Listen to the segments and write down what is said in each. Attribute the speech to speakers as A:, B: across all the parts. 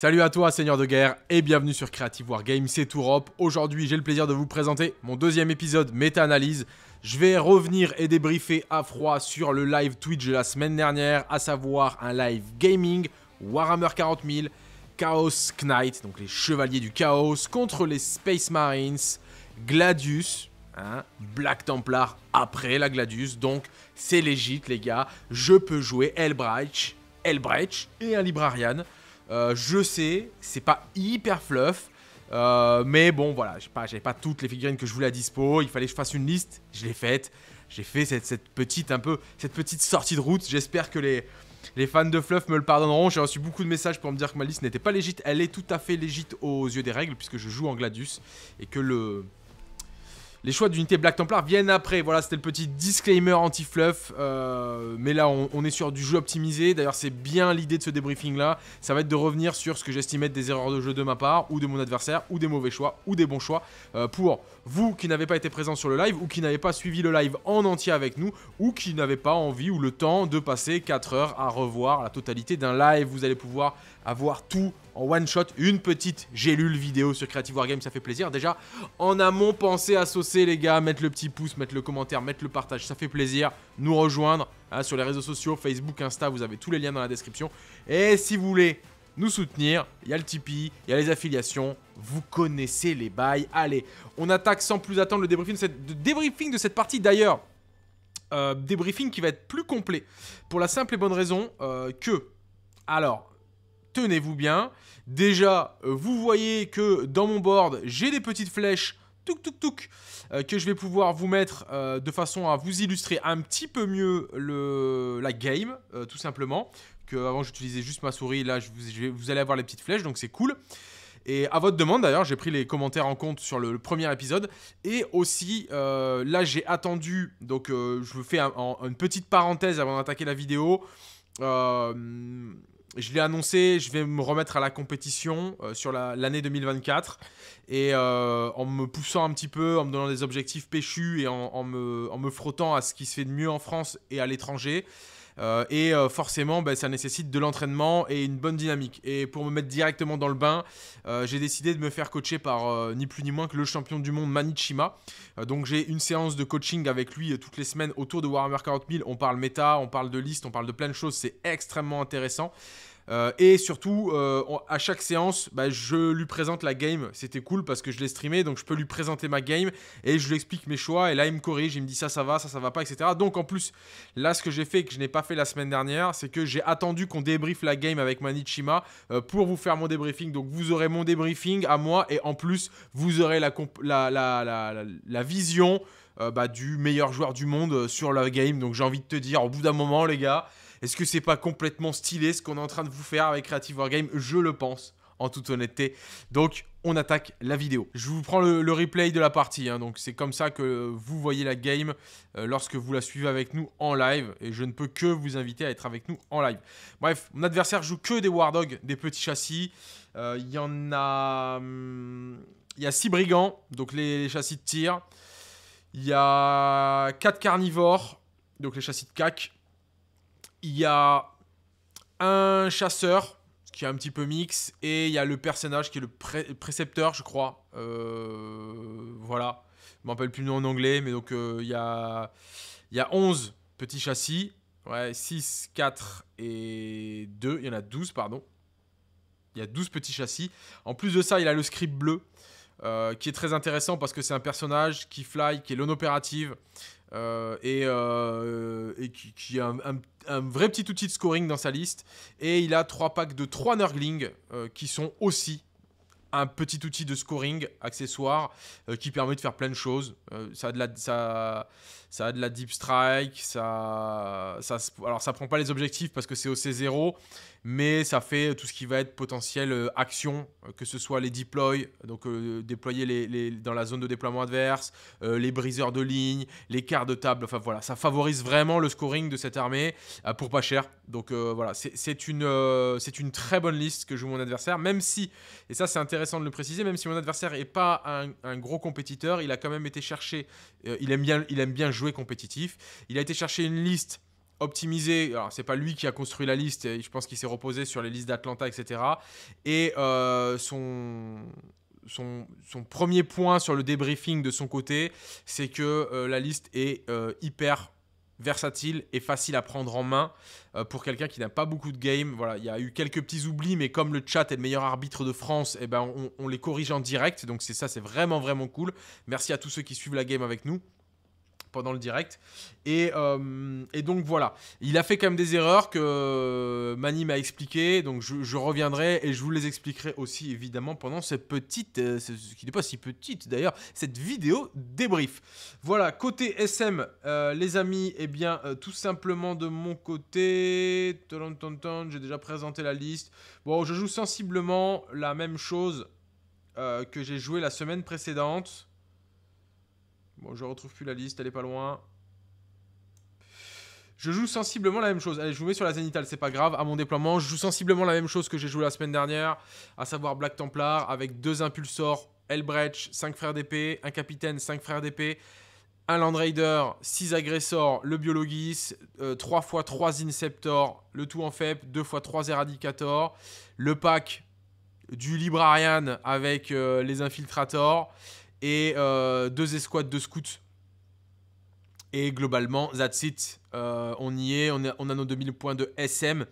A: Salut à toi Seigneur de Guerre et bienvenue sur Creative War Games, c'est Europe. Aujourd'hui j'ai le plaisir de vous présenter mon deuxième épisode méta-analyse. Je vais revenir et débriefer à froid sur le live Twitch de la semaine dernière, à savoir un live gaming Warhammer 40 000, Chaos Knight, donc les Chevaliers du Chaos, contre les Space Marines, Gladius, hein, Black Templar après la Gladius, donc c'est légit les gars, je peux jouer Elbrecht, Elbrecht et un Librarian. Euh, je sais, c'est pas hyper fluff. Euh, mais bon, voilà, j'avais pas, toutes les figurines que je voulais à dispo. Il fallait que je fasse une liste. Je l'ai faite. J'ai fait cette, cette, petite un peu cette petite sortie de route. J'espère que les, les fans de Fluff me le pardonneront. J'ai reçu beaucoup de messages pour me dire que ma liste n'était pas légite. Elle est tout à fait légite aux yeux des règles puisque je joue en Gladius et que le les choix d'unité Black Templar viennent après. Voilà, c'était le petit disclaimer anti-fluff. Euh, mais là, on, est sur du jeu optimisé. D'ailleurs, c'est bien l'idée de ce débriefing-là. Ça va être de revenir sur ce que j'estimais être des erreurs de jeu de ma part, ou de mon adversaire, ou des mauvais choix, ou des bons choix, euh, pour vous qui n'avez pas été présent sur le live ou qui n'avez pas suivi le live en entier avec nous ou qui n'avez pas envie ou le temps de passer 4 heures à revoir la totalité d'un live. Vous allez pouvoir avoir tout en one shot, une petite gélule vidéo sur Creative Wargame, ça fait plaisir. Déjà, en amont, pensez à saucer les gars, mettre le petit pouce, mettre le commentaire, mettre le partage, ça fait plaisir. Nous rejoindre hein, sur les réseaux sociaux, Facebook, Insta, vous avez tous les liens dans la description. Et si vous voulez nous soutenir. Il y a le Tipeee, il y a les affiliations. Vous connaissez les bails. Allez, on attaque sans plus attendre le débriefing de cette, partie. D'ailleurs, euh, débriefing qui va être plus complet. Pour la simple et bonne raison euh, que... Alors, tenez-vous bien. Déjà, euh, vous voyez que dans mon board, j'ai des petites flèches touc touc touc que je vais pouvoir vous mettre de façon à vous illustrer un petit peu mieux le, la game, tout simplement avant j'utilisais juste ma souris, là je, vous allez avoir les petites flèches, donc c'est cool. Et à votre demande d'ailleurs, j'ai pris les commentaires en compte sur le, premier épisode. Et aussi, euh, là j'ai attendu, donc euh, je vous fais une petite parenthèse avant d'attaquer la vidéo. Euh, je l'ai annoncé, je vais me remettre à la compétition sur l'année 2024. Et en me poussant un petit peu, en me donnant des objectifs péchus et en, me, en, me, frottant à ce qui se fait de mieux en France et à l'étranger, euh, et euh, forcément, bah, ça nécessite de l'entraînement et une bonne dynamique. Et pour me mettre directement dans le bain, euh, j'ai décidé de me faire coacher par ni plus ni moins que le champion du monde Manichima. donc j'ai une séance de coaching avec lui toutes les semaines autour de Warhammer 40 000. On parle méta, on parle de liste, on parle de plein de choses. C'est extrêmement intéressant. Euh, et surtout, euh, à chaque séance, bah, je lui présente la game. C'était cool parce que je l'ai streamé, donc je peux lui présenter ma game et je lui explique mes choix. Et là, il me corrige, il me dit ça, ça va, ça, ça va pas, etc. Donc en plus, là, ce que j'ai fait et que je n'ai pas fait la semaine dernière, c'est que j'ai attendu qu'on débriefe la game avec Manichima euh, pour vous faire mon débriefing. Donc vous aurez mon débriefing à moi et en plus, vous aurez la, la, vision. Bah, du meilleur joueur du monde sur la game. Donc j'ai envie de te dire, au bout d'un moment, les gars, est-ce que c'est pas complètement stylé ce qu'on est en train de vous faire avec Creative Wargame Je le pense, en toute honnêteté. Donc, on attaque la vidéo. Je vous prends le, replay de la partie, hein. donc c'est comme ça que vous voyez la game euh, lorsque vous la suivez avec nous en live, et je ne peux que vous inviter à être avec nous en live. Bref, mon adversaire joue que des Wardogs, des petits châssis. Euh, il y en a... Hmm, il y a 6 brigands, donc les, les, châssis de tir. Il y a 4 carnivores, donc les châssis de cac il y a un chasseur qui est un petit peu mix et il y a le personnage qui est le précepteur, je crois. Euh, voilà, je m'en rappelle plus le nom en anglais, mais donc euh, il y a il y 11 petits châssis. Ouais, 6, 4 et 2. Il y en a 12, pardon. Il y a 12 petits châssis. En plus de ça, il a le script bleu, euh, qui est très intéressant parce que c'est un personnage qui fly, qui est non opérative, euh, euh, et, qui, a un, vrai petit outil de scoring dans sa liste. Et il a trois packs de trois Nurglings euh, qui sont aussi un petit outil de scoring accessoire euh, qui permet de faire plein de choses. Euh, ça, a de la, ça, a de la deep strike, ça, alors ça prend pas les objectifs parce que c'est au C0, mais ça fait tout ce qui va être potentiel euh, action, que ce soit les deploys, donc déployer les, dans la zone de déploiement adverse, les briseurs de ligne, les quarts de table, enfin voilà, ça favorise vraiment le scoring de cette armée pour pas cher. Donc voilà, c'est une, c'est une très bonne liste que joue mon adversaire, même si, et ça c'est intéressant, intéressant de le préciser, même si mon adversaire n'est pas un, gros compétiteur, il a quand même été chercher, euh, il, aime bien, il aime bien jouer compétitif, il a été chercher une liste optimisée. Alors, c'est pas lui qui a construit la liste, je pense qu'il s'est reposé sur les listes d'Atlanta, etc. Et euh, son, son. Son, premier point sur le débriefing de son côté, c'est que euh, la liste est hyper versatile et facile à prendre en main euh, pour quelqu'un qui n'a pas beaucoup de game. Voilà, il y a eu quelques petits oublis, mais comme le chat est le meilleur arbitre de France, eh ben on, on les corrige en direct. Donc c'est ça, c'est vraiment vraiment cool. Merci à tous ceux qui suivent la game avec nous pendant le direct. Euh, et, donc voilà, il a fait quand même des erreurs que euh, Mani m'a expliqué, donc je, reviendrai et je vous les expliquerai aussi évidemment pendant cette petite, euh, ce, qui n'est pas si petite d'ailleurs, cette vidéo débrief. Voilà, côté SM, les amis, eh bien tout simplement de mon côté, j'ai déjà présenté la liste. Bon, je joue sensiblement la même chose que j'ai joué la semaine précédente. Bon, je retrouve plus la liste, elle est pas loin. Je joue sensiblement la même chose. Allez, je vous mets sur la Zenithal, c'est pas grave. À mon déploiement, je joue sensiblement la même chose que j'ai joué la semaine dernière, à savoir Black Templar avec deux impulsors, Elbrecht, cinq frères d'épée, un capitaine, 5 frères d'épée, un Land Raider, 6 agressors, le Biologis, euh, trois fois trois Inceptor, le tout en FEP, deux fois trois Eradicators, le pack du Librarian avec euh, les Infiltrators, et euh, deux escouades de scouts. Et globalement, that's it. Euh, on y est, on a, nos 2000 points de SM.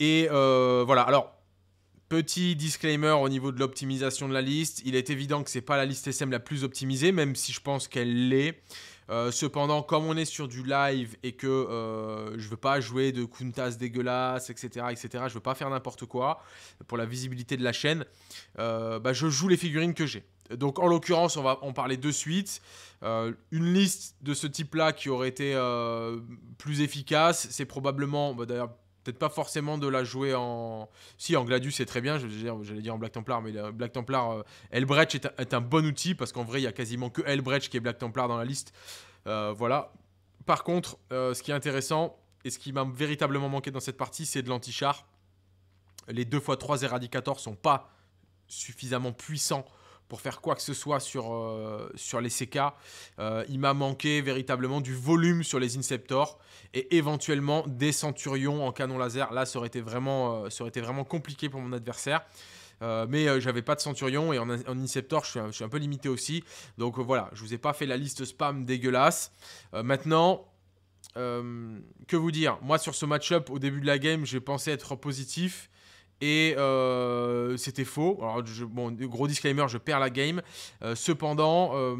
A: Et euh, voilà, alors, petit disclaimer au niveau de l'optimisation de la liste. Il est évident que ce n'est pas la liste SM la plus optimisée, même si je pense qu'elle l'est. Euh, cependant, comme on est sur du live et que euh, je veux pas jouer de Kuntas dégueulasse, etc., etc., je veux pas faire n'importe quoi pour la visibilité de la chaîne, euh, bah, je joue les figurines que j'ai. Donc, en l'occurrence, on va en parler de suite. une liste de ce type-là qui aurait été plus efficace, c'est probablement, bah, d'ailleurs peut-être pas forcément de la jouer en. Si, en Gladius, c'est très bien, j'allais dire en Black Templar, mais Black Templar, euh, Elbrecht est, un, bon outil parce qu'en vrai, il y a quasiment que Elbrecht qui est Black Templar dans la liste. Euh, voilà. Par contre, euh, ce qui est intéressant et ce qui m'a véritablement manqué dans cette partie, c'est de l'antichar. Les 2x3 ne sont pas suffisamment puissants pour faire quoi que ce soit sur, euh, sur les CK. Euh, il m'a manqué véritablement du volume sur les Inceptors et éventuellement des Centurions en canon laser. Là, ça aurait été vraiment, euh, ça aurait été vraiment compliqué pour mon adversaire. mais j'avais pas de centurion et en, Inceptor je suis, un, peu limité aussi. Donc voilà, je vous ai pas fait la liste spam dégueulasse. maintenant, que vous dire Moi sur ce match-up au début de la game, j'ai pensé être positif. Et euh, c'était faux. Alors, bon, gros disclaimer, je perds la game. Euh, cependant, euh,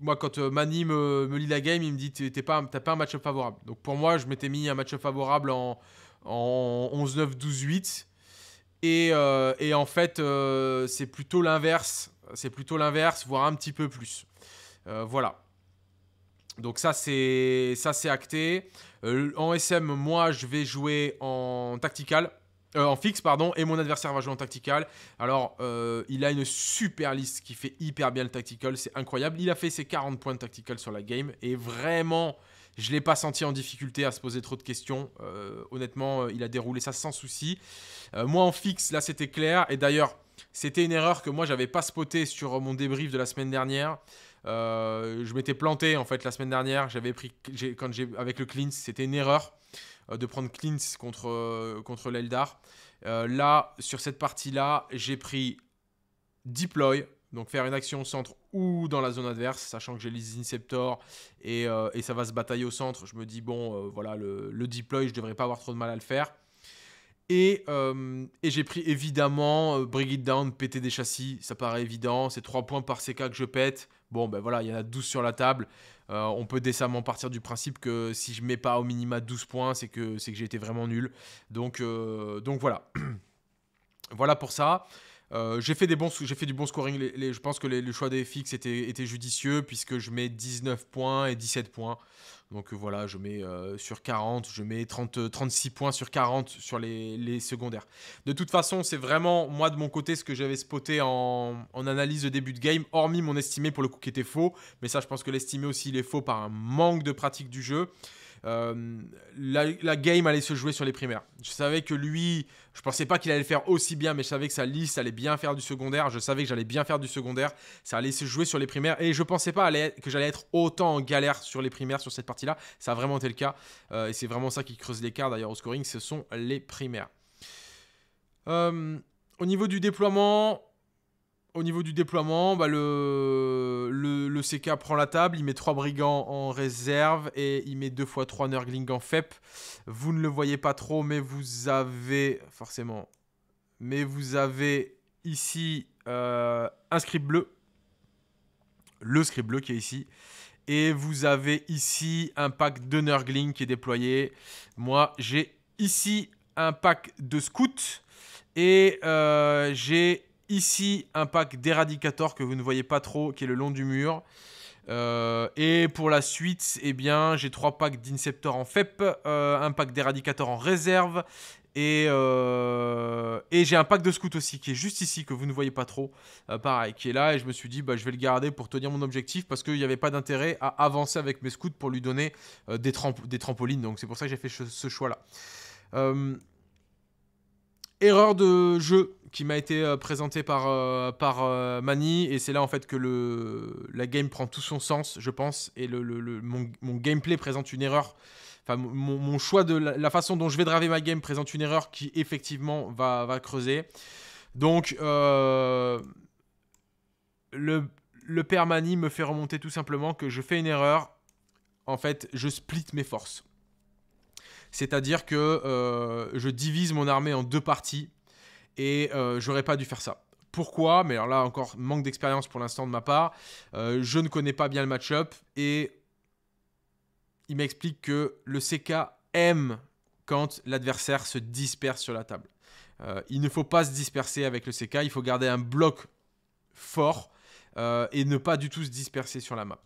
A: moi, quand Mani me, lit la game, il me dit T'as pas, pas un match-up favorable. Donc pour moi, je m'étais mis un match-up favorable en, en 11-9, 12-8. Et, en fait, c'est plutôt l'inverse. C'est plutôt l'inverse, voire un petit peu plus. voilà. Donc ça, c'est ça c'est acté. en SM, moi, je vais jouer en tactical. Euh, en fixe, pardon, et mon adversaire va jouer en tactical. Alors, euh, il a une super liste qui fait hyper bien le tactical, c'est incroyable. Il a fait ses 40 points de tactical sur la game, et vraiment, je ne l'ai pas senti en difficulté à se poser trop de questions. Euh, honnêtement, il a déroulé ça sans souci. moi, en fixe, là, c'était clair, et d'ailleurs, c'était une erreur que moi, j'avais pas spoté sur mon débrief de la semaine dernière. je m'étais planté, en fait, la semaine dernière, j'avais pris, quand j'ai avec le clean, c'était une erreur. Euh, de prendre Clint contre, euh, contre l'Eldar. Euh, là, sur cette partie-là, j'ai pris Deploy, donc faire une action au centre ou dans la zone adverse, sachant que j'ai les Inceptors et, ça va se batailler au centre. Je me dis, bon, voilà, le, deploy, je ne devrais pas avoir trop de mal à le faire. Et, j'ai pris évidemment Brigitte Down, péter des châssis, ça paraît évident. C'est 3 points par CK que je pète. Bon, ben voilà, il y en a 12 sur la table. Euh, on peut décemment partir du principe que si je mets pas au minima 12 points, c'est que, que j'ai été vraiment nul. Donc, euh, donc voilà. voilà pour ça. Euh, j'ai fait, des bons, j'ai fait du bon scoring. je pense que le choix des FX était, judicieux puisque je mets 19 points et 17 points. Donc euh, voilà, je mets euh, sur 40, je mets 30, 36 points sur 40 sur les, secondaires. De toute façon, c'est vraiment moi de mon côté ce que j'avais spoté en, en, analyse de début de game, hormis mon estimé pour le coup qui était faux. Mais ça, je pense que l'estimé aussi, il est faux par un manque de pratique du jeu. Euh, la, game allait se jouer sur les primaires. Je savais que lui, je pensais pas qu'il allait le faire aussi bien, mais je savais que sa liste allait bien faire du secondaire. Je savais que j'allais bien faire du secondaire. Ça allait se jouer sur les primaires. Et je pensais pas que j'allais être autant en galère sur les primaires, sur cette partie-là. Ça a vraiment été le cas. Euh, et c'est vraiment ça qui creuse l'écart d'ailleurs au scoring. Ce sont les primaires. Euh, au niveau du déploiement, au niveau du déploiement, bah, le, le, le, CK prend la table, il met 3 brigands en réserve et il met 2 x 3 Nurgling en FEP. Vous ne le voyez pas trop, mais vous avez forcément. Mais vous avez ici euh, un script bleu. Le script bleu qui est ici. Et vous avez ici un pack de Nurgling qui est déployé. Moi, j'ai ici un pack de scouts. Et euh, j'ai Ici, un pack d'éradicateurs que vous ne voyez pas trop, qui est le long du mur. Euh, et pour la suite, eh bien, j'ai trois packs d'Inceptor en FEP, euh, un pack d'éradicateurs en réserve, et, euh, et j'ai un pack de scout aussi qui est juste ici, que vous ne voyez pas trop, pareil, qui est là, et je me suis dit, bah, je vais le garder pour tenir mon objectif, parce qu'il n'y avait pas d'intérêt à avancer avec mes scouts pour lui donner des, des, trampolines, donc c'est pour ça que j'ai fait ce choix-là erreur de jeu qui m'a été euh, présentée par, euh, par euh, Mani, et c'est là en fait que le, la game prend tout son sens, je pense, et le, mon, gameplay présente une erreur. Enfin, mon, choix de la, façon dont je vais draver ma game présente une erreur qui effectivement va, creuser. Donc, le, le père Mani me fait remonter tout simplement que je fais une erreur. En fait, je split mes forces. C'est-à-dire que euh, je divise mon armée en deux parties et euh, j'aurais pas dû faire ça. Pourquoi Mais alors là encore, manque d'expérience pour l'instant de ma part. Euh, je ne connais pas bien le match-up et il m'explique que le CK aime quand l'adversaire se disperse sur la table. il ne faut pas se disperser avec le CK, il faut garder un bloc fort et ne pas du tout se disperser sur la map.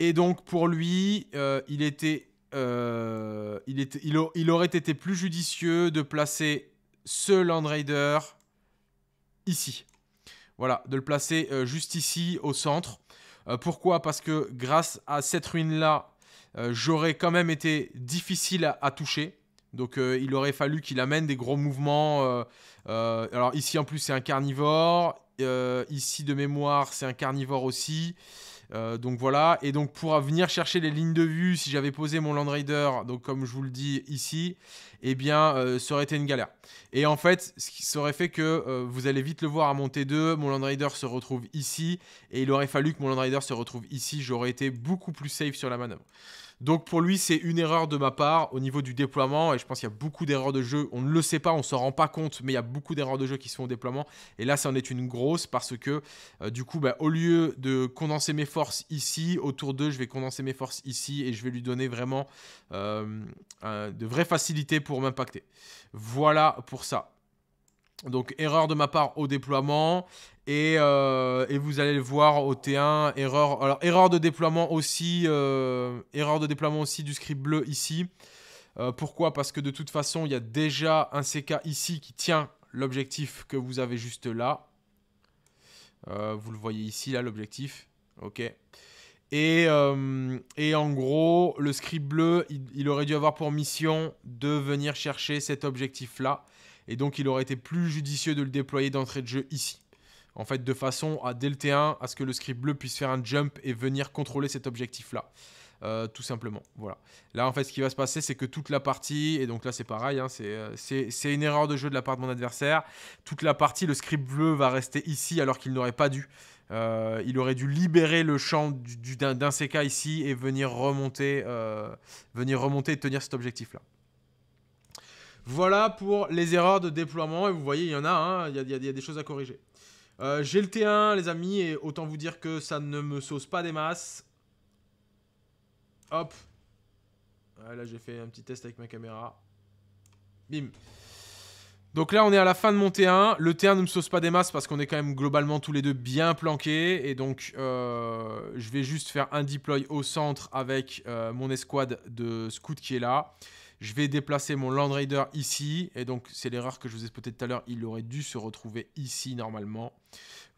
A: Et donc pour lui, il était euh, il, aurait été plus judicieux de placer ce Land Raider ici. Voilà, de le placer euh, juste ici, au centre. Euh, pourquoi Parce que grâce à cette ruine-là, j'aurais quand même été difficile à, à toucher. Donc il aurait fallu qu'il amène des gros mouvements. alors ici en plus c'est un carnivore. ici de mémoire c'est un carnivore aussi. Euh, donc voilà, et donc pour venir chercher les lignes de vue, si j'avais posé mon Land Raider, donc comme je vous le dis ici, eh bien ce euh, ça aurait été une galère. Et en fait, ce qui aurait fait que euh, vous allez vite le voir à monter 2, mon Land Raider se retrouve ici, et il aurait fallu que mon Land Raider se retrouve ici, j'aurais été beaucoup plus safe sur la manœuvre. Donc pour lui, c'est une erreur de ma part au niveau du déploiement. Et je pense qu'il y a beaucoup d'erreurs de jeu. On ne le sait pas, on s'en rend pas compte, mais il y a beaucoup d'erreurs de jeu qui se font au déploiement. Et là, ça en est une grosse parce que euh, du coup, bah, au lieu de condenser mes forces ici, autour d'eux, je vais condenser mes forces ici et je vais lui donner vraiment euh, de vraies facilités pour m'impacter. Voilà pour ça. Donc erreur de ma part au déploiement et, euh, vous allez le voir au T1 erreur alors erreur de déploiement aussi euh, erreur de déploiement aussi du script bleu ici. Euh, pourquoi Parce que de toute façon il y a déjà un CK ici qui tient l'objectif que vous avez juste là. vous le voyez ici là l'objectif. Ok. Et, en gros, le script bleu, il, aurait dû avoir pour mission de venir chercher cet objectif-là. Et donc, il aurait été plus judicieux de le déployer d'entrée de jeu ici. En fait, de façon à, dès 1 à ce que le script bleu puisse faire un jump et venir contrôler cet objectif-là. Euh, tout simplement. Voilà. Là, en fait, ce qui va se passer, c'est que toute la partie, et donc là, c'est pareil, hein, euh, c'est une erreur de jeu de la part de mon adversaire. Toute la partie, le script bleu va rester ici alors qu'il n'aurait pas dû. Euh, il aurait dû libérer le champ d'un CK ici et venir remonter, venir remonter et tenir cet objectif-là. Voilà pour les erreurs de déploiement. Et vous voyez, il y en a, hein, il y, a des choses à corriger. Euh, j'ai le T1, les amis, et autant vous dire que ça ne me sauce pas des masses. Hop. là, j'ai fait un petit test avec ma caméra. Bim. Donc là, on est à la fin de mon T1. Le T1 ne me sauce pas des masses parce qu'on est quand même globalement tous les deux bien planqués. Et donc, euh, je vais juste faire un deploy au centre avec euh, mon escouade de scout qui est là. Je vais déplacer mon Land Raider ici. Et donc, c'est l'erreur que je vous ai spotée tout à l'heure. Il aurait dû se retrouver ici, normalement.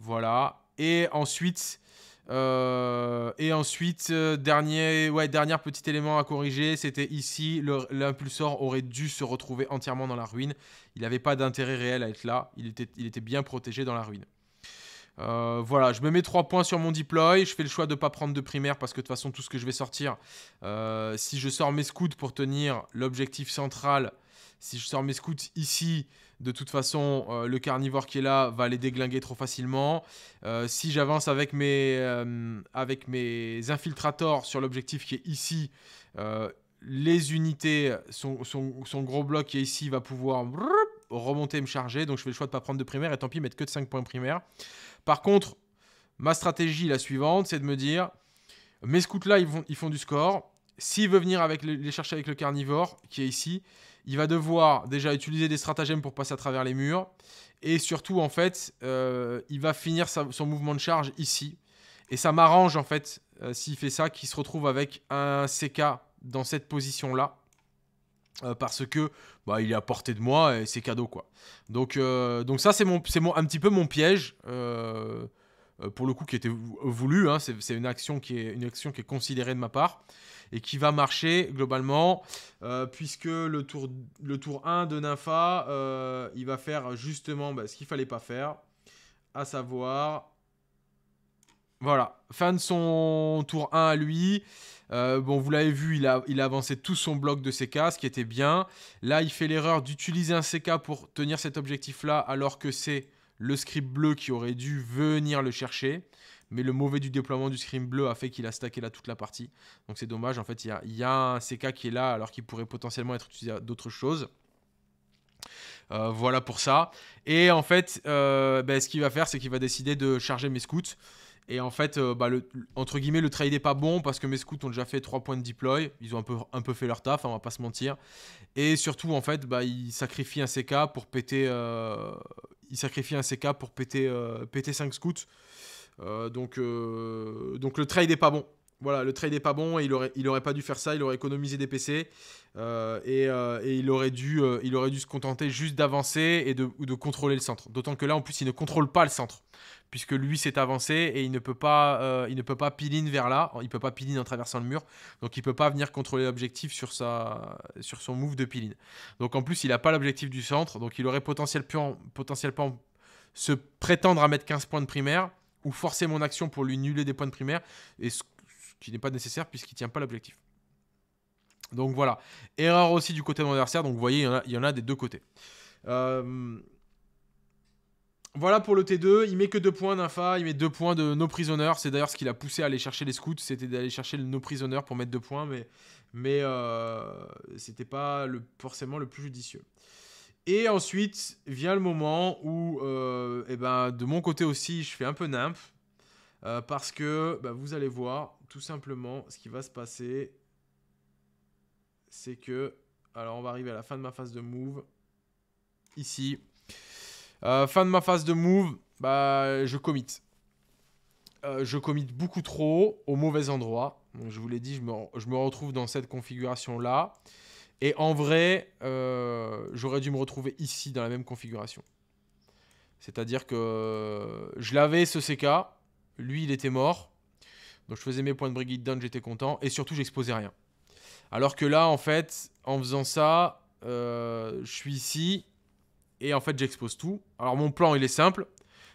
A: Voilà. Et ensuite... Euh, et ensuite, euh, dernier, ouais, dernier petit élément à corriger, c'était ici, l'impulsor aurait dû se retrouver entièrement dans la ruine. Il n'avait pas d'intérêt réel à être là, il était, il était bien protégé dans la ruine. Euh, voilà, je me mets 3 points sur mon deploy. Je fais le choix de ne pas prendre de primaire parce que de toute façon, tout ce que je vais sortir, euh, si je sors mes scouts pour tenir l'objectif central, si je sors mes scouts ici, de toute façon, euh, le carnivore qui est là va les déglinguer trop facilement. si j'avance avec, mes avec mes infiltrators sur l'objectif qui est ici, les unités, son, gros bloc qui est ici va pouvoir remonter et me charger. Donc je fais le choix de ne pas prendre de primaire et tant pis, mettre que de 5 points primaires. Par contre, ma stratégie, la suivante, c'est de me dire mes scouts-là, ils, font, du score. S'il veut venir avec les chercher avec le carnivore, qui est ici, il va devoir déjà utiliser des stratagèmes pour passer à travers les murs. Et surtout, en fait, euh, il va finir son mouvement de charge ici. Et ça m'arrange, en fait, euh, s'il fait ça, qu'il se retrouve avec un CK dans cette position-là. Euh, parce que bah, il est à portée de moi et c'est cadeau quoi. Donc, euh, donc ça c'est c'est un petit peu mon piège euh, pour le coup qui était voulu. Hein, c'est, une action qui est une action qui est considérée de ma part et qui va marcher globalement puisque le tour le tour 1 de Nympha il va faire justement bah, ce qu'il fallait pas faire, à savoir voilà, fin de son tour 1 à lui. Euh, bon, vous l'avez vu, il a, il avancé tout son bloc de CK, ce qui était bien. Là, il fait l'erreur d'utiliser un CK pour tenir cet objectif-là, alors que c'est le script bleu qui aurait dû venir le chercher. Mais le mauvais du déploiement du script bleu a fait qu'il a stacké là toute la partie. Donc c'est dommage, en fait, il y a, il y a un CK qui est là, alors qu'il pourrait potentiellement être utilisé à d'autres choses. Euh, voilà pour ça. Et en fait, euh, ben, ce qu'il va faire, c'est qu'il va décider de charger mes scouts. Et en fait, euh, bah, entre guillemets, le trade est pas bon parce que mes scouts ont déjà fait 3 points de deploy. Ils ont un peu, fait leur taf, hein, on va pas se mentir. Et surtout, en fait, bah, il sacrifie un CK pour péter, il sacrifie un CK pour péter, péter 5 scouts. donc, donc le trade est pas bon. Voilà, le trade n'est pas bon et il aurait, il aurait pas dû faire ça, il aurait économisé des PC euh, euh, et, il, aurait dû, euh, il aurait dû se contenter juste d'avancer et de, contrôler le centre. D'autant que là, en plus, il ne contrôle pas le centre puisque lui s'est avancé et il ne peut pas, il ne peut pas piline vers là, il ne peut pas piline en traversant le mur, donc il ne peut pas venir contrôler l'objectif sur, sur son move de piline. Donc en plus, il n'a pas l'objectif du centre, donc il aurait potentiellement, potentiellement se prétendre à mettre 15 points de primaire ou forcer mon action pour lui nuler des points de primaire. Et qui n'est pas nécessaire puisqu'il ne tient pas l'objectif. Donc voilà. Erreur aussi du côté de mon adversaire. Donc vous voyez, il y en a, des deux côtés. Euh, voilà pour le T2. Il met que deux points d'Infa. Il met deux points de No Prisoner. C'est d'ailleurs ce qui l'a poussé à aller chercher les scouts. C'était d'aller chercher le No Prisoner pour mettre deux points. Mais, mais euh... c'était pas forcément le plus judicieux. Et ensuite vient le moment où, euh, eh ben, de mon côté aussi, je fais un peu nymphe euh, parce que bah, vous allez voir, tout simplement, ce qui va se passer, c'est que... Alors, on va arriver à la fin de ma phase de move. Ici. Euh, fin de ma phase de move, bah, je commit. Euh, je commit beaucoup trop au mauvais endroit. je vous l'ai dit, je me, retrouve dans cette configuration-là. Et en vrai, euh, j'aurais dû me retrouver ici dans la même configuration. C'est-à-dire que je l'avais ce CK, lui il était mort. Donc je faisais mes points de Brigitte Down, j'étais content. Et surtout, j'exposais rien. Alors que là, en fait, en faisant ça, euh, je suis ici. Et en fait, j'expose tout. Alors mon plan, il est simple.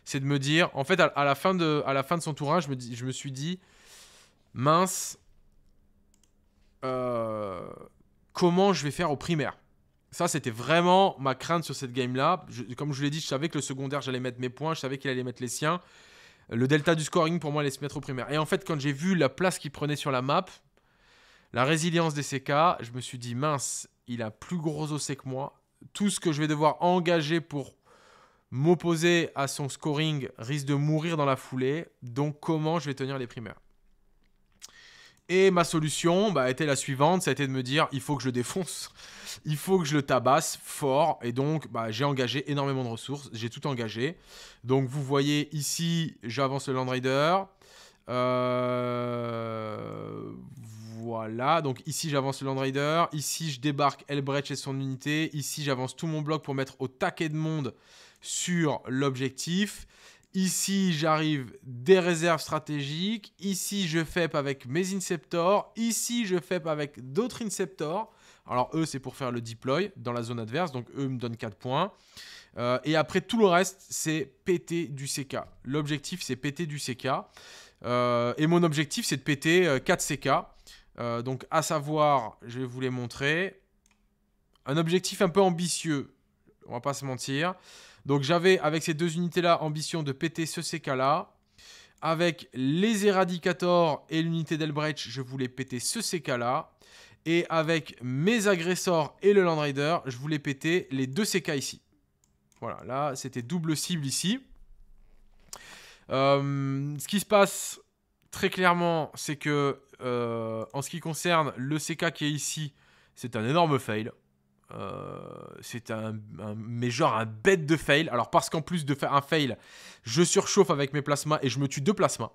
A: C'est de me dire... En fait, à, la, fin de, la fin de son tour je me, je suis dit... Mince. Euh, comment je vais faire au primaire ça, c'était vraiment ma crainte sur cette game-là. Comme je vous l'ai dit, je savais que le secondaire, j'allais mettre mes points, je savais qu'il allait mettre les siens le delta du scoring pour moi allait se mettre aux primaires. Et en fait, quand j'ai vu la place qu'il prenait sur la map, la résilience des CK, je me suis dit mince, il a plus gros OC que moi. Tout ce que je vais devoir engager pour m'opposer à son scoring risque de mourir dans la foulée. Donc comment je vais tenir les primaires et ma solution bah, était la suivante, ça a été de me dire, il faut que je le défonce, il faut que je le tabasse fort. Et donc, bah, j'ai engagé énormément de ressources, j'ai tout engagé. Donc, vous voyez ici, j'avance le Land Raider. Euh, voilà, donc ici j'avance le Land Raider, ici je débarque Elbrecht et son unité, ici j'avance tout mon bloc pour mettre au taquet de monde sur l'objectif. Ici, j'arrive des réserves stratégiques. Ici, je fais avec mes Inceptors. Ici, je fais avec d'autres Inceptors. Alors, eux, c'est pour faire le deploy dans la zone adverse. Donc, eux me donnent 4 points. Euh, et après, tout le reste, c'est péter du CK. L'objectif, c'est péter du CK. Euh, et mon objectif, c'est de péter 4 euh, CK. donc, à savoir, je vais vous les montrer. Un objectif un peu ambitieux, on va pas se mentir. Donc j'avais avec ces deux unités-là ambition de péter ce CK-là. Avec les Eradicators et l'unité d'Elbrecht, je voulais péter ce CK-là. Et avec mes agressors et le Land Raider, je voulais péter les deux CK ici. Voilà, là, c'était double cible ici. Euh, ce qui se passe très clairement, c'est que euh, en ce qui concerne le CK qui est ici, c'est un énorme fail. Euh, c'est un, un, mais genre un bête de fail. Alors parce qu'en plus de faire un fail, je surchauffe avec mes plasmas et je me tue deux plasmas.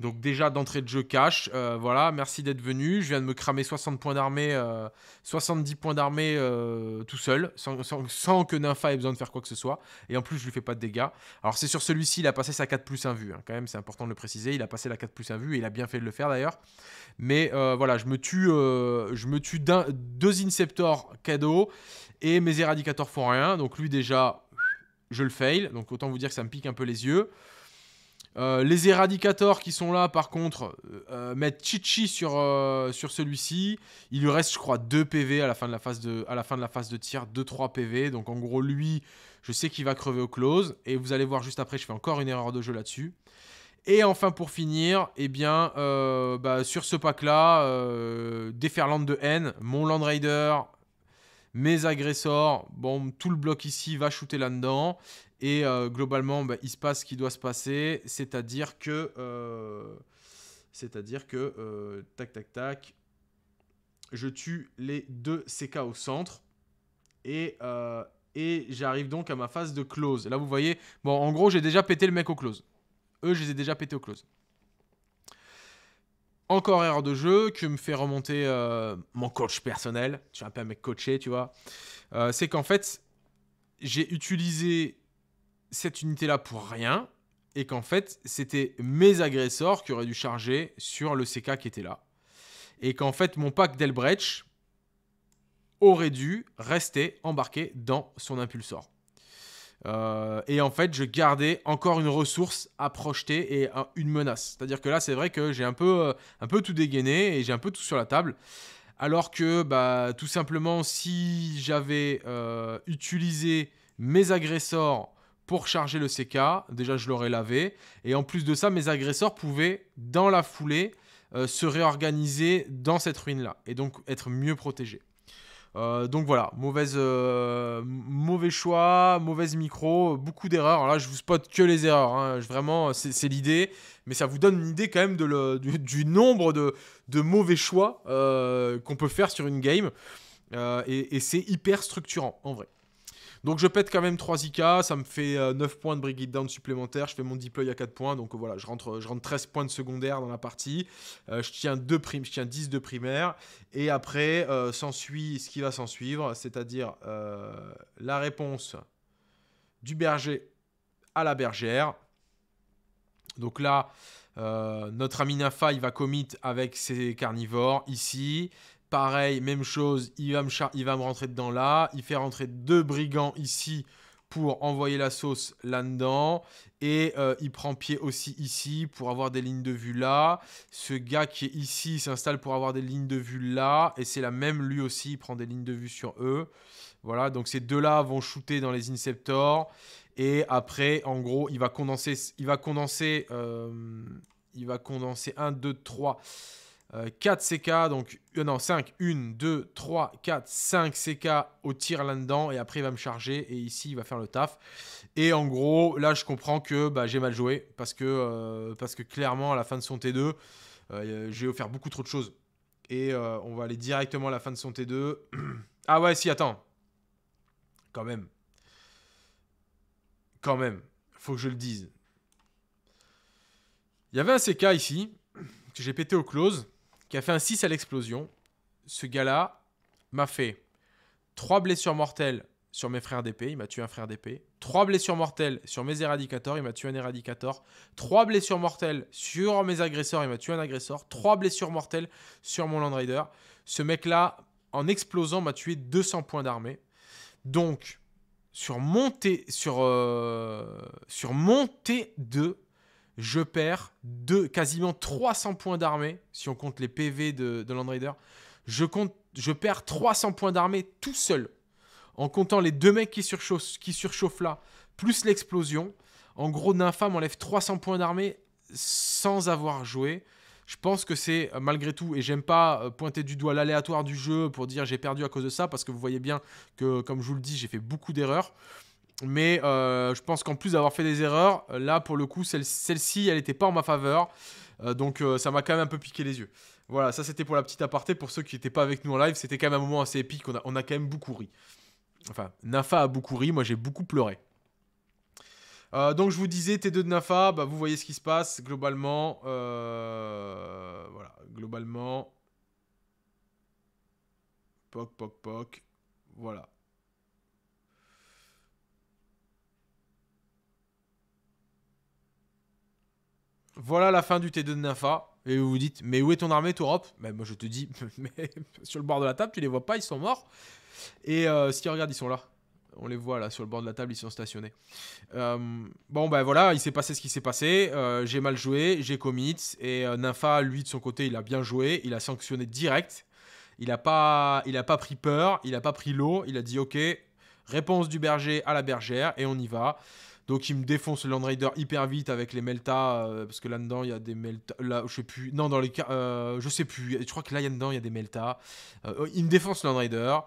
A: Donc déjà d'entrée de jeu cash, euh, voilà, merci d'être venu. Je viens de me cramer 60 points d'armée, 70 euh, points d'armée euh, tout seul, sans, que Nympha ait besoin de faire quoi que ce soit. Et en plus, je lui fais pas de dégâts. Alors c'est sur celui-ci, il a passé sa 4 plus 1 vue. Hein. Quand même, c'est important de le préciser. Il a passé la 4 plus 1 vue et il a bien fait de le faire d'ailleurs. Mais voilà, je me tue, je me tue d'un, deux Inceptors cadeaux et mes éradicateurs font rien. Donc lui déjà, je le fail. Donc autant vous dire que ça me pique un peu les yeux. Euh, les Eradicators qui sont là, par contre, euh, euh, mettent Chichi sur, sur celui-ci. Il lui reste, je crois, 2 PV à la fin de la phase de, à la fin de, la phase de tir, 2-3 PV. Donc en gros, lui, je sais qu'il va crever au close. Et vous allez voir juste après, je fais encore une erreur de jeu là-dessus. Et enfin, pour finir, eh bien, bah, sur ce pack-là, Déferlante de haine, mon Land Raider, mes agresseurs, bon, tout le bloc ici va shooter là-dedans. Et euh, globalement, bah, il se passe ce qui doit se passer. C'est-à-dire que... Euh, c'est-à-dire que... Euh, tac, tac, tac. Je tue les deux CK au centre. Et, j'arrive donc à ma phase de close. Là, vous voyez... Bon, en gros, j'ai déjà pété le mec au close. Eux, je les ai déjà pétés au close encore erreur de jeu que me fait remonter euh, mon coach personnel. Je suis un peu un mec coaché, tu vois. Euh, c'est qu'en fait, j'ai utilisé cette unité-là pour rien et qu'en fait, c'était mes agresseurs qui auraient dû charger sur le CK qui était là. Et qu'en fait, mon pack d'Elbrecht aurait dû rester embarqué dans son impulsor. Euh, et en fait, je gardais encore une ressource à projeter et une menace. C'est-à-dire que là, c'est vrai que j'ai un peu, euh, un peu tout dégainé et j'ai un peu tout sur la table. Alors que, bah, tout simplement, si j'avais euh, utilisé mes agresseurs pour charger le CK, déjà je l'aurais lavé. Et en plus de ça, mes agresseurs pouvaient, dans la foulée, se réorganiser dans cette ruine-là et donc être mieux protégés. Euh, donc voilà, mauvaise, euh, mauvais choix, mauvaise micro, beaucoup d'erreurs. Là, je vous spot que les erreurs. Hein. vraiment, c'est l'idée. Mais ça vous donne une idée quand même du, nombre de, mauvais choix euh, qu'on peut faire sur une game. et c'est hyper structurant, en vrai. Donc je pète quand même 3 IK, ça me fait 9 euh, points de Brigitte Down supplémentaires, je fais mon deploy à 4 points, donc euh, voilà, je rentre, je rentre 13 points de secondaire dans la partie, euh, je, tiens deux primes, je tiens 10 de primaire, et après s'ensuit ce qui va s'en suivre, c'est-à-dire la réponse du berger à la bergère. Donc là, notre ami Nafa, il va commit avec ses carnivores ici. Pareil, même chose, il va, me il va me rentrer dedans là. Il fait rentrer deux brigands ici pour envoyer la sauce là-dedans. Et euh, il prend pied aussi ici pour avoir des lignes de vue là. Ce gars qui est ici s'installe pour avoir des lignes de vue là. Et c'est la même, lui aussi, il prend des lignes de vue sur eux. Voilà, donc ces deux-là vont shooter dans les Inceptors. Et après, en gros, il va condenser... Il va condenser... Euh, il va condenser 1, 2, 3... 4 euh, CK, donc euh, non, 5, 1, 2, 3, 4, 5 CK au tir là-dedans, et après il va me charger, et ici il va faire le taf. Et en gros, là je comprends que bah, j'ai mal joué, parce que, euh, parce que clairement à la fin de son T2, j'ai offert beaucoup trop de choses. Et on va aller directement à la fin de son T2. ah ouais, si, attends. Quand même. Quand même, faut que je le dise. Il y avait un CK ici, que j'ai pété au close qui a fait un 6 à l'explosion. Ce gars-là m'a fait 3 blessures mortelles sur mes frères d'épée, il m'a tué un frère d'épée. 3 blessures mortelles sur mes éradicateurs, il m'a tué un éradicateur. 3 blessures mortelles sur mes agresseurs, il m'a tué un agresseur. 3 blessures mortelles sur mon Land Raider. Ce mec-là, en explosant, m'a tué 200 points d'armée. Donc, sur montée de... sur, euh, sur je perds quasiment 300 points d'armée, si on compte les PV de, de Land Raider. Je, compte, je perds 300 points d'armée tout seul, en comptant les deux mecs qui surchauffent, là, plus l'explosion. En gros, Nympha m'enlève 300 points d'armée sans avoir joué. Je pense que c'est euh, malgré tout, et j'aime pas euh, pointer du doigt l'aléatoire du jeu pour dire j'ai perdu à cause de ça, parce que vous voyez bien que, comme je vous le dis, j'ai fait beaucoup d'erreurs. Mais euh, je pense qu'en plus d'avoir fait des erreurs, là pour le coup, celle-ci, elle n'était pas en ma faveur. Euh, donc euh, ça m'a quand même un peu piqué les yeux. Voilà, ça c'était pour la petite aparté. Pour ceux qui n'étaient pas avec nous en live, c'était quand même un moment assez épique. On a, quand même beaucoup ri. Enfin, Nafa a beaucoup ri. Moi j'ai beaucoup pleuré. donc je vous disais, T2 de Nafa, bah, vous voyez ce qui se passe globalement. voilà, globalement. Poc, poc, poc. Voilà. Voilà la fin du T2 de Nafa. Et vous vous dites, mais où est ton armée, Taurop ?» mais ben, Moi, je te dis, mais sur le bord de la table, tu les vois pas, ils sont morts. Et euh, si, regarde, ils sont là. On les voit là sur le bord de la table, ils sont stationnés. Euh, bon, ben voilà, il s'est passé ce qui s'est passé. Euh, j'ai mal joué, j'ai commit. Et euh, Nympha, lui, de son côté, il a bien joué. Il a sanctionné direct. Il n'a pas, a pas pris peur, il a pas pris l'eau. Il a dit, ok, réponse du berger à la bergère, et on y va. Donc il me défonce le Land Raider hyper vite avec les Melta, euh, parce que là-dedans il y a des Melta, là je sais plus, non dans les cas, euh, je sais plus, je crois que là dedans il y a des Melta. Euh, il me défonce le Land Raider,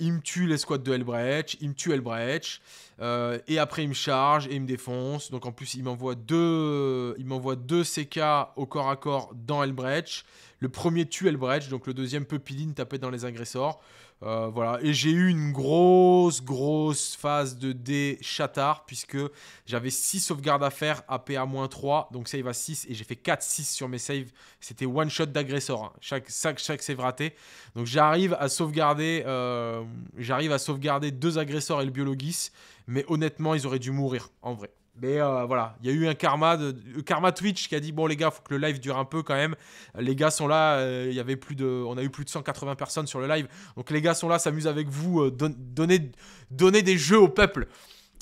A: il me tue les de Hellbrecht, il me tue Hellbreach, et après il me charge et il me défonce. Donc en plus il m'envoie deux, il m'envoie deux CK au corps à corps dans Hellbreach, le premier tue Elbrecht, donc le deuxième peut tapé taper dans les agresseurs. Euh, voilà. Et j'ai eu une grosse, grosse phase de dé chatard, puisque j'avais 6 sauvegardes à faire, AP à moins 3, donc save à 6, et j'ai fait 4-6 sur mes saves. C'était one shot d'agresseur, hein. chaque, chaque, save raté. Donc j'arrive à sauvegarder euh, j'arrive à sauvegarder deux agresseurs et le biologiste. mais honnêtement, ils auraient dû mourir, en vrai. Mais euh, voilà, il y a eu un karma, de, karma Twitch qui a dit bon les gars, faut que le live dure un peu quand même. Les gars sont là, euh, il y avait plus de, on a eu plus de 180 personnes sur le live, donc les gars sont là, s'amusent avec vous, euh, donner donnez, des jeux au peuple.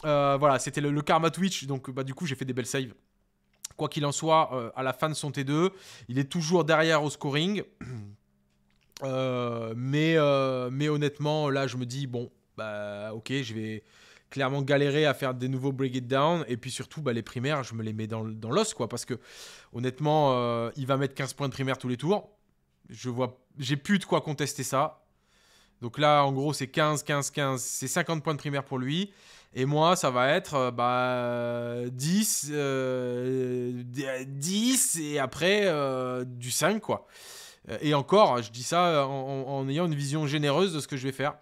A: voilà, c'était le, karma Twitch, donc bah du coup j'ai fait des belles saves. Quoi qu'il en soit, à la fin de son T2, il est toujours derrière au scoring. mais, mais honnêtement, là je me dis bon, bah ok, je vais clairement galéré à faire des nouveaux break it down. Et puis surtout, bah, les primaires, je me les mets dans, l'os, quoi. Parce que honnêtement, euh, il va mettre 15 points de primaire tous les tours. Je vois, j'ai plus de quoi contester ça. Donc là, en gros, c'est 15, 15, 15, c'est 50 points de primaire pour lui. Et moi, ça va être euh, bah, 10, 10 euh, et après du 5, quoi. Et encore, je dis ça en, ayant une vision généreuse de ce que je vais faire.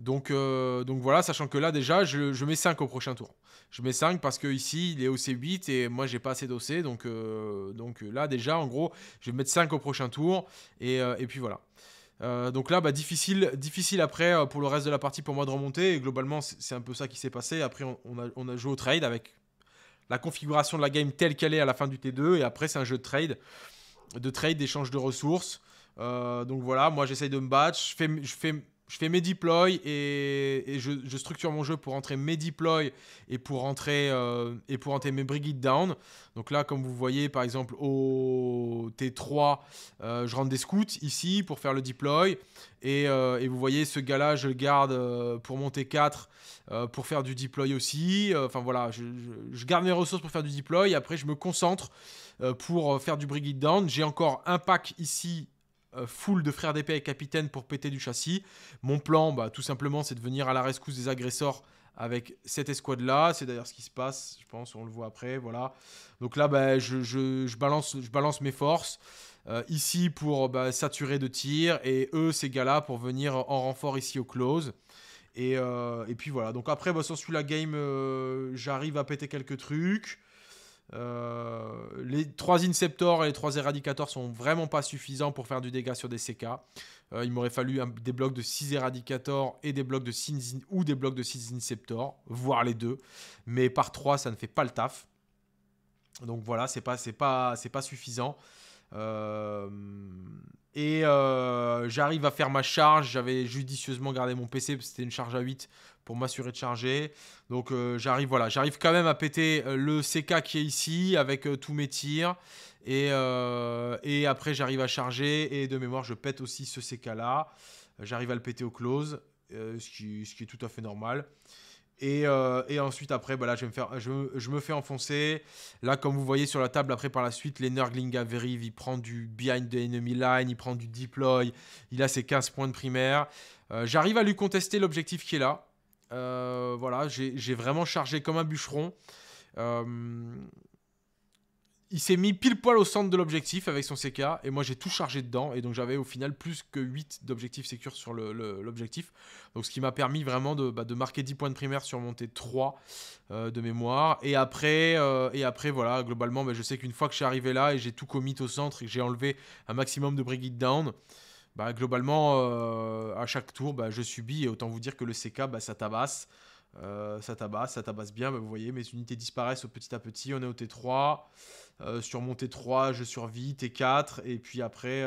A: Donc, euh, donc voilà, sachant que là déjà, je, mets 5 au prochain tour. Je mets 5 parce que ici, il est c 8 et moi, j'ai pas assez d'OC. Donc, euh, donc là déjà, en gros, je vais mettre 5 au prochain tour. Et, euh, puis voilà. donc là, bah, difficile, difficile après pour le reste de la partie pour moi de remonter. Et globalement, c'est un peu ça qui s'est passé. Après, on, a, joué au trade avec la configuration de la game telle qu'elle est à la fin du T2. Et après, c'est un jeu de trade, de trade, d'échange de ressources. donc voilà, moi j'essaye de me battre, je fais, je fais je fais mes deploys et, je, structure mon jeu pour entrer mes deploys et pour rentrer euh, et pour entrer mes brigades down. Donc là, comme vous voyez, par exemple, au T3, euh, je rentre des scouts ici pour faire le deploy. Et, euh, vous voyez, ce gars-là, je le garde pour mon T4 pour faire du deploy aussi. Enfin voilà, je, garde mes ressources pour faire du deploy. après, je me concentre pour faire du brigade down. J'ai encore un pack ici euh, foule de frères d'épée et capitaine pour péter du châssis. Mon plan, bah, tout simplement, c'est de venir à la rescousse des agresseurs avec cette escouade-là. C'est d'ailleurs ce qui se passe, je pense, on le voit après. Voilà. Donc là, bah, je, balance, je balance mes forces. Euh, ici pour bah, saturer de tir et eux, ces gars-là, pour venir en renfort ici au close. Et, euh, puis voilà. Donc après, bah, sur la game, j'arrive à péter quelques trucs. Euh, les 3 Inceptors et les 3 Eradicators sont vraiment pas suffisants pour faire du dégât sur des CK. Euh, il m'aurait fallu des blocs de 6 Eradicators et des blocs de 6 ou des blocs de 6 Inceptors, voire les deux. Mais par 3, ça ne fait pas le taf. Donc voilà, c'est pas, pas, pas suffisant. Euh, et j'arrive à faire ma charge. J'avais judicieusement gardé mon PC, c'était une charge à 8 pour m'assurer de charger. Donc euh, j'arrive voilà, j'arrive quand même à péter euh, le CK qui est ici avec euh, tous mes tirs. Et, et après j'arrive à charger et de mémoire je pète aussi ce CK là. J'arrive à le péter au close, ce qui, est tout à fait normal. Et, ensuite, après, voilà bah je, me faire, je, me fais enfoncer. Là, comme vous voyez sur la table, après, par la suite, les Nurglinga il prend du behind the enemy line, il prend du deploy, il a ses 15 points de primaire. J'arrive à lui contester l'objectif qui est là. Euh, voilà, j'ai vraiment chargé comme un bûcheron. Euh, il s'est mis pile poil au centre de l'objectif avec son CK, et moi j'ai tout chargé dedans, et donc j'avais au final plus que 8 d'objectifs sécures sur l'objectif. Donc ce qui m'a permis vraiment de, bah, marquer 10 points de primaire sur monter euh, 3 de mémoire. Et après, et après voilà, globalement, bah, je sais qu'une fois que je suis arrivé là et j'ai tout commit au centre et que j'ai enlevé un maximum de brigade down, bah, globalement, euh, à chaque tour, bah, je subis. Et autant vous dire que le CK, bah, ça tabasse. Euh, ça tabasse, ça tabasse bien. vous voyez, mes unités disparaissent petit à petit. On est au T3. Euh, sur mon T3, je survis. T4. Et puis après,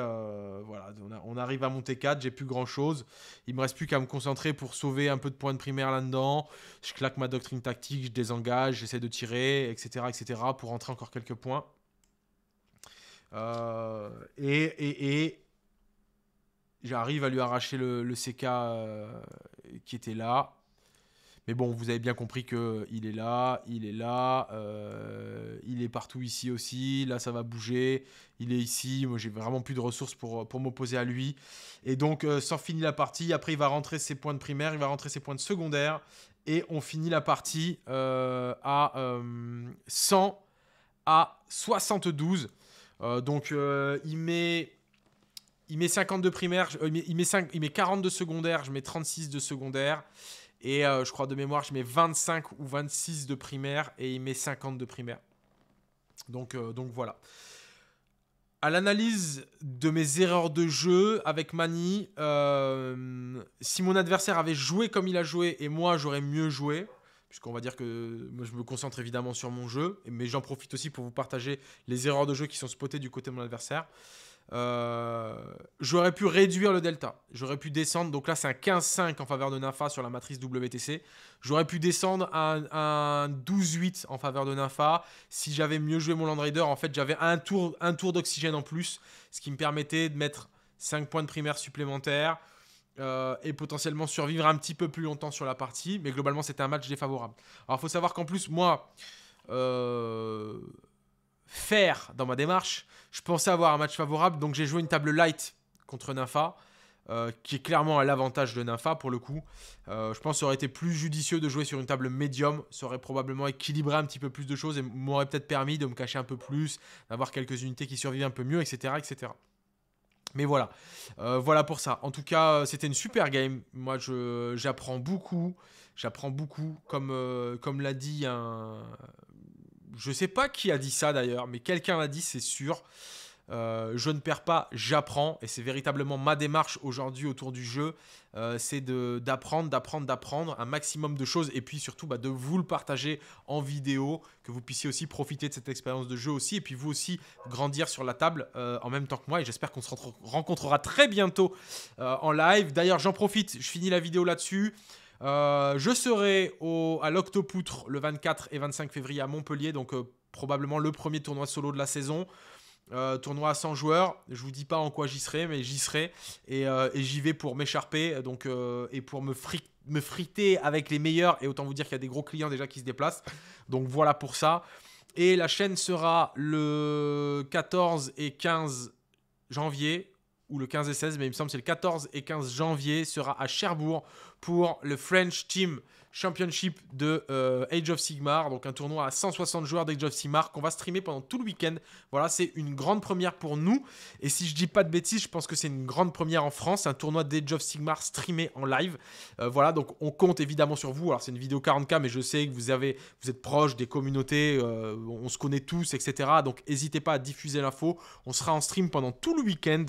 A: voilà, on, arrive à mon T4. J'ai plus grand chose. Il me reste plus qu'à me concentrer pour sauver un peu de points de primaire là-dedans. Je claque ma doctrine tactique, je désengage, j'essaie de tirer, etc., etc., pour rentrer encore quelques points. et, et, et J'arrive à lui arracher le, CK euh, qui était là. Mais bon, vous avez bien compris que il est là, il est là, euh, il est partout ici aussi. Là, ça va bouger. Il est ici. Moi, j'ai vraiment plus de ressources pour, pour m'opposer à lui. Et donc, ça euh, finit la partie, après, il va rentrer ses points de primaire, il va rentrer ses points de secondaire. Et on finit la partie à 100 à 72. donc, il met il met 40 euh, de secondaire, il, met, je mets 36 de secondaire. Et euh, je crois de mémoire, je mets 25 ou 26 de primaire et il met 50 de primaire. Euh, donc, voilà. À l'analyse de mes erreurs de jeu avec Mani, si mon adversaire avait joué comme il a joué et moi j'aurais mieux joué, puisqu'on va dire que je me concentre évidemment sur mon jeu, mais j'en profite aussi pour vous partager les erreurs de jeu qui sont spotées du côté de mon adversaire. Euh, j'aurais pu réduire le delta. J'aurais pu descendre. Donc là, c'est un 15-5 en faveur de Nafa sur la matrice WTC. J'aurais pu descendre à un, 12-8 en faveur de Nafa Si j'avais mieux joué mon Land Raider, en fait, j'avais un tour, un tour d'oxygène en plus, ce qui me permettait de mettre 5 points de primaire supplémentaires. Euh, et potentiellement survivre un petit peu plus longtemps sur la partie, mais globalement c'était un match défavorable. Alors il faut savoir qu'en plus moi, euh, faire dans ma démarche. Je pensais avoir un match favorable, donc j'ai joué une table light contre Nympha, euh, qui est clairement à l'avantage de Nympha pour le coup. Euh, je pense que ça aurait été plus judicieux de jouer sur une table médium, ça aurait probablement équilibré un petit peu plus de choses et m'aurait peut-être permis de me cacher un peu plus, d'avoir quelques unités qui survivent un peu mieux, etc. etc. Mais voilà, euh, voilà pour ça. En tout cas, c'était une super game. Moi, j'apprends beaucoup, j'apprends beaucoup. Comme, comme l'a dit un, je sais pas qui a dit ça d'ailleurs, mais quelqu'un l'a dit, c'est sûr. Euh, je ne perds pas, j'apprends. Et c'est véritablement ma démarche aujourd'hui autour du jeu. Euh, c'est d'apprendre, d'apprendre, d'apprendre un maximum de choses. Et puis surtout bah, de vous le partager en vidéo, que vous puissiez aussi profiter de cette expérience de jeu aussi. Et puis vous aussi grandir sur la table euh, en même temps que moi. Et j'espère qu'on se rencontrera très bientôt en live. D'ailleurs, j'en profite, je finis la vidéo là-dessus. Euh, je serai à l'Octopoutre le 24 et 25 février à Montpellier, donc euh, probablement le premier tournoi solo de la saison. Euh, tournoi à 100 joueurs, je vous dis pas en quoi j'y serai, mais j'y serai et, j'y vais pour m'écharper donc et pour me, me friter avec les meilleurs. Et autant vous dire qu'il y a des gros clients déjà qui se déplacent, donc voilà pour ça. Et la chaîne sera le 14 et 15 janvier ou le 15 et 16, mais il me semble que c'est le 14 et 15 janvier, sera à Cherbourg pour le French Team Championship de euh, Age of Sigmar, donc un tournoi à 160 joueurs d'Age of Sigmar qu'on va streamer pendant tout le week-end. Voilà, c'est une grande première pour nous, et si je dis pas de bêtises, je pense que c'est une grande première en France, un tournoi d'Age of Sigmar streamé en live. Euh, voilà, donc on compte évidemment sur vous. Alors c'est une vidéo 40K, mais je sais que vous, avez, vous êtes proche des communautés, euh, on se connaît tous, etc. Donc n'hésitez pas à diffuser l'info. On sera en stream pendant tout le week-end.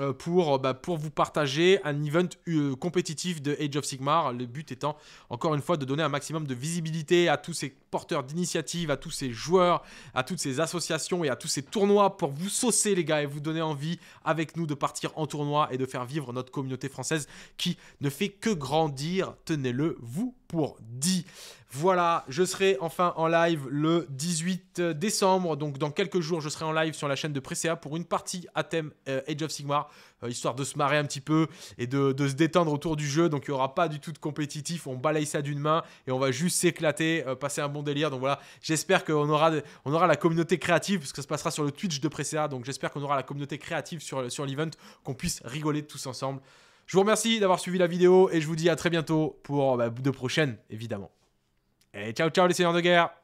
A: Euh, euh, bah, pour, vous partager un event euh, compétitif de Age of Sigmar. Le but étant, encore une fois, de donner un maximum de visibilité à tous ces porteurs d'initiatives, à tous ces joueurs, à toutes ces associations et à tous ces tournois pour vous saucer, les gars, et vous donner envie avec nous de partir en tournoi et de faire vivre notre communauté française qui ne fait que grandir. Tenez-le, vous, pour dit. Voilà, je serai enfin en live le 18 décembre, donc dans quelques jours, je serai en live sur la chaîne de Presea pour une partie à thème euh, Age of Sigmar, euh, histoire de se marrer un petit peu et de, se détendre autour du jeu. Donc il n'y aura pas du tout de compétitif, on balaye ça d'une main et on va juste s'éclater, euh, passer un bon délire. Donc voilà, j'espère qu'on aura, aura la communauté créative, parce que ça se passera sur le Twitch de Presea, donc j'espère qu'on aura la communauté créative sur, sur l'event, qu'on puisse rigoler tous ensemble. Je vous remercie d'avoir suivi la vidéo et je vous dis à très bientôt pour bah, de prochaines, évidemment. Et ciao, ciao les seigneurs de guerre